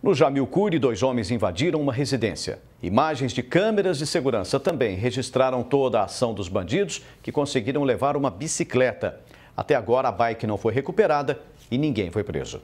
No Jamil dois homens invadiram uma residência. Imagens de câmeras de segurança também registraram toda a ação dos bandidos, que conseguiram levar uma bicicleta. Até agora, a bike não foi recuperada e ninguém foi preso.